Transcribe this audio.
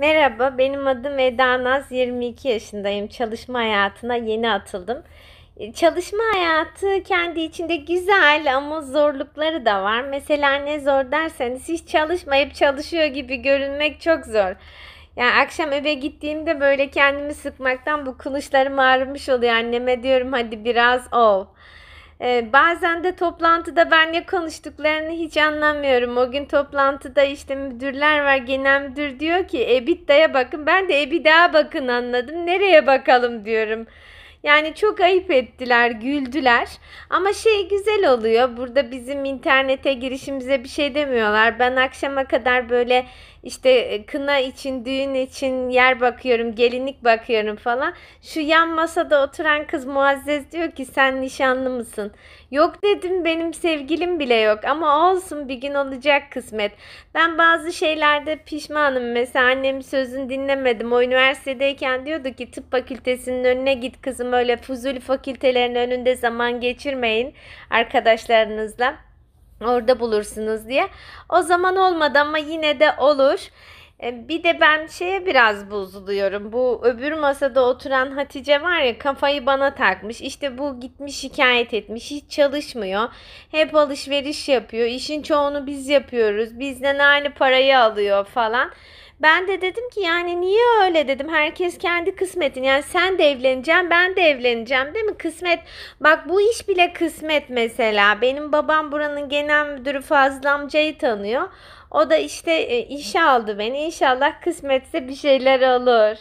Merhaba, benim adım Eda Naz, 22 yaşındayım. Çalışma hayatına yeni atıldım. E, çalışma hayatı kendi içinde güzel ama zorlukları da var. Mesela ne zor derseniz hiç çalışmayıp çalışıyor gibi görünmek çok zor. Yani akşam eve gittiğimde böyle kendimi sıkmaktan bu kılıçlarım ağrımış oluyor. Anneme diyorum hadi biraz ol. Ee, bazen de toplantıda ben ne konuştuklarını hiç anlamıyorum. O gün toplantıda işte müdürler var. Genel müdür diyor ki EBITDA'ya bakın. Ben de EBITDA'ya bakın anladım. Nereye bakalım diyorum. Yani çok ayıp ettiler, güldüler. Ama şey güzel oluyor. Burada bizim internete girişimize bir şey demiyorlar. Ben akşama kadar böyle işte e, kına için, düğün için yer bakıyorum, gelinlik bakıyorum falan. Şu yan masada oturan kız Muazzez diyor ki sen nişanlı mısın? Yok dedim benim sevgilim bile yok ama olsun bir gün olacak kısmet. Ben bazı şeylerde pişmanım. Mesela annemin sözünü dinlemedim. O üniversitedeyken diyordu ki tıp fakültesinin önüne git kızım lazım. Öyle fuzuli fakültelerin önünde zaman geçirmeyin arkadaşlarınızla. Orada bulursunuz diye. O zaman olmadı ama yine de olur. E, bir de ben şeye biraz bozuluyorum. Bu öbür masada oturan Hatice var ya kafayı bana takmış. İşte bu gitmiş şikayet etmiş. Hiç çalışmıyor. Hep alışveriş yapıyor. İşin çoğunu biz yapıyoruz. Bizden aynı parayı alıyor falan. Ben de dedim ki yani niye öyle dedim. Herkes kendi kısmetin. Yani sen de evleneceğim, ben de evleneceğim değil mi? Kısmet. Bak bu iş bile kısmet mesela. Benim babam buranın genel müdürü Fazıl amcayı tanıyor. O da işte e, işe aldı beni. İnşallah kısmetse bir şeyler olur.